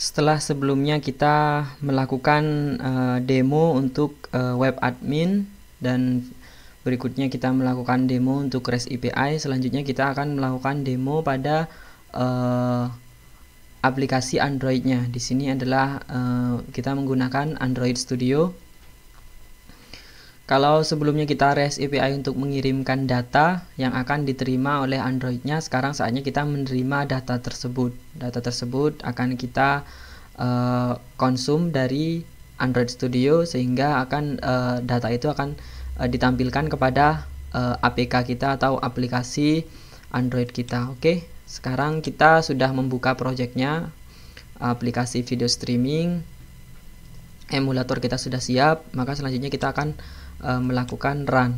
Setelah sebelumnya kita melakukan uh, demo untuk uh, web admin dan berikutnya kita melakukan demo untuk REST API, selanjutnya kita akan melakukan demo pada uh, aplikasi Androidnya. Di sini adalah uh, kita menggunakan Android Studio. Kalau sebelumnya kita REST API untuk mengirimkan data yang akan diterima oleh Androidnya, sekarang saatnya kita menerima data tersebut. Data tersebut akan kita uh, konsum dari Android Studio sehingga akan uh, data itu akan uh, ditampilkan kepada uh, APK kita atau aplikasi Android kita. Oke, okay? sekarang kita sudah membuka projectnya aplikasi video streaming emulator kita sudah siap maka selanjutnya kita akan e, melakukan run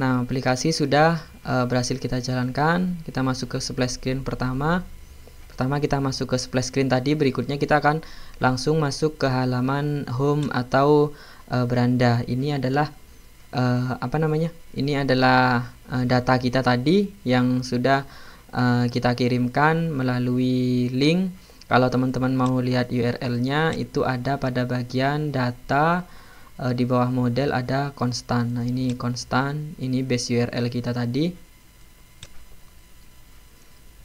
Nah, aplikasi sudah e, berhasil kita jalankan. Kita masuk ke splash screen pertama. Pertama kita masuk ke splash screen tadi, berikutnya kita akan langsung masuk ke halaman home atau e, beranda. Ini adalah e, apa namanya? Ini adalah e, data kita tadi yang sudah Eh, kita kirimkan melalui link. Kalau teman-teman mau lihat URL-nya itu ada pada bagian data uh, di bawah model ada konstan. Nah, ini konstan, ini base URL kita tadi.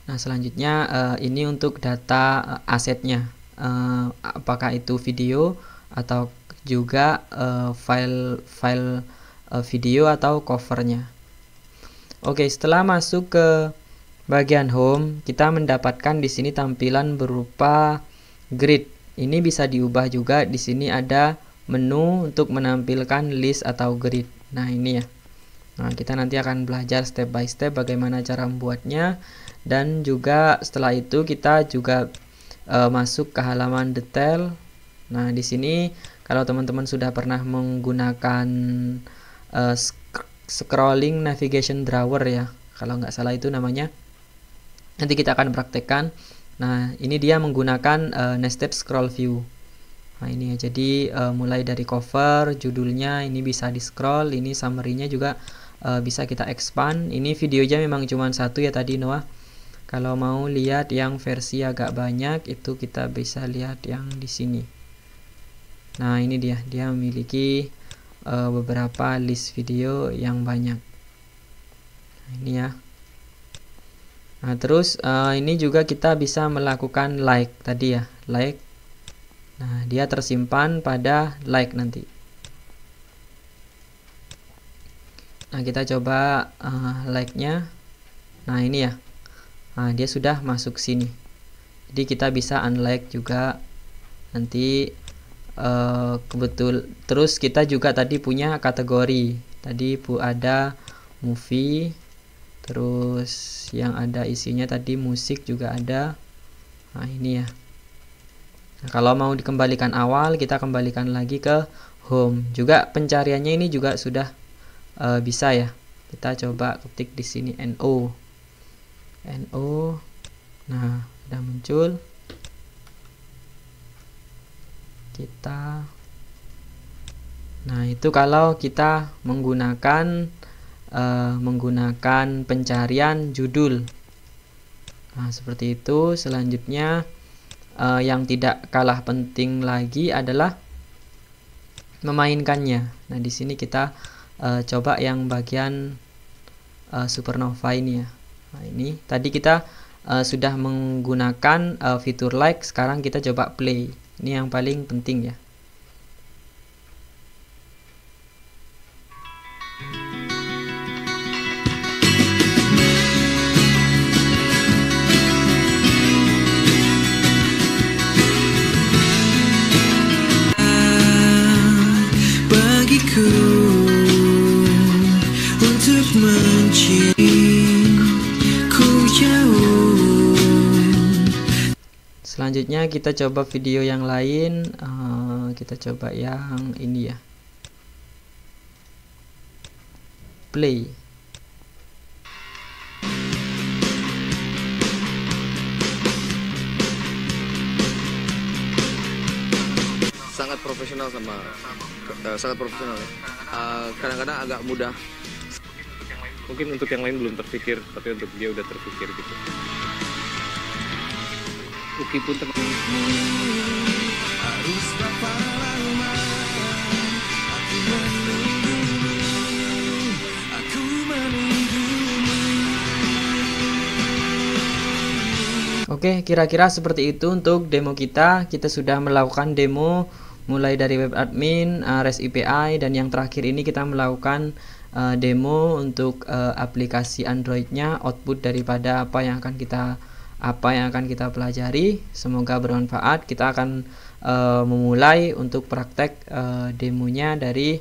Nah, selanjutnya uh, ini untuk data uh, asetnya. Uh, apakah itu video atau juga uh, file file uh, video atau covernya. Oke, setelah masuk ke Bagian home, kita mendapatkan di sini tampilan berupa grid. Ini bisa diubah juga, di sini ada menu untuk menampilkan list atau grid. Nah, ini ya. Nah, kita nanti akan belajar step by step bagaimana cara membuatnya dan juga setelah itu kita juga e, masuk ke halaman detail. Nah, di sini kalau teman-teman sudah pernah menggunakan e, scrolling navigation drawer ya, kalau nggak salah itu namanya nanti kita akan praktekkan nah ini dia menggunakan uh, nested scroll view nah ini ya jadi uh, mulai dari cover judulnya ini bisa di scroll ini summary-nya juga uh, bisa kita expand ini videonya memang cuma satu ya tadi Noah kalau mau lihat yang versi agak banyak itu kita bisa lihat yang di sini nah ini dia dia memiliki uh, beberapa list video yang banyak nah, ini ya Nah, terus uh, ini juga kita bisa melakukan like tadi ya, like. Nah, dia tersimpan pada like nanti. Nah, kita coba uh, like-nya. Nah, ini ya. Nah, dia sudah masuk sini. Jadi kita bisa unlike juga nanti uh, kebetul terus kita juga tadi punya kategori. Tadi Bu ada movie terus yang ada isinya tadi musik juga ada nah ini ya nah, kalau mau dikembalikan awal kita kembalikan lagi ke home juga pencariannya ini juga sudah uh, bisa ya kita coba ketik di sini no no nah sudah muncul kita nah itu kalau kita menggunakan uh, menggunakan pencarian judul. Nah, seperti itu. Selanjutnya uh, yang tidak kalah penting lagi adalah memainkannya. Nah, di sini kita uh, coba yang bagian uh, supernova ini ya. Nah, ini tadi kita uh, sudah menggunakan uh, fitur like, sekarang kita coba play. Ini yang paling penting ya. Selanjutnya kita coba video yang lain. Uh, kita coba yang ini ya. Play. profesional sama uh, sangat profesional ya. kadang eh, kadang-kadang agak mudah. Mungkin untuk yang lain belum terpikir, tapi untuk dia udah terpikir gitu. Uki pun Oke, kira-kira seperti itu untuk demo kita. Kita sudah melakukan demo mulai dari web admin, uh, REST API dan yang terakhir ini kita melakukan uh, demo untuk uh, aplikasi Androidnya output daripada apa yang akan kita apa yang akan kita pelajari semoga bermanfaat kita akan uh, memulai untuk praktek uh, demonya dari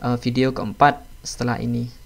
uh, video keempat setelah ini